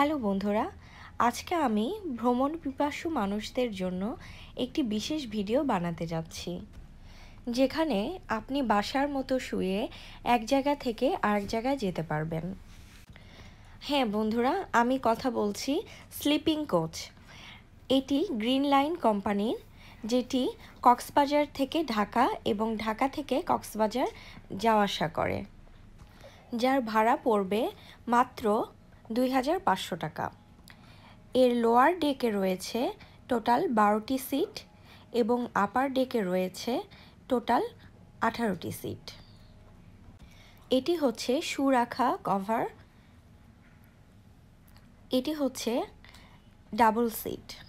hello বন্ধুরা আজকে আমি ভ্রমণ পিপাসু মানুষদের জন্য একটি বিশেষ ভিডিও বানাতে যাচ্ছি যেখানে আপনি বাসার মতো শুয়ে এক জায়গা থেকে আরেক জায়গায় যেতে পারবেন হ্যাঁ বন্ধুরা আমি কথা বলছি স্লিপিং কোচ এটি গ্রিন লাইন কোম্পানির যেটি কক্সবাজার থেকে ঢাকা এবং ঢাকা থেকে কক্সবাজার যাওয়া আসা করে যার ভাড়া পড়বে মাত্র দুই টাকা এর লোয়ার ডেকে রয়েছে টোটাল বারোটি সিট এবং আপার ডেকে রয়েছে টোটাল আঠারোটি সিট এটি হচ্ছে সু রাখা কভার এটি হচ্ছে ডাবল সিট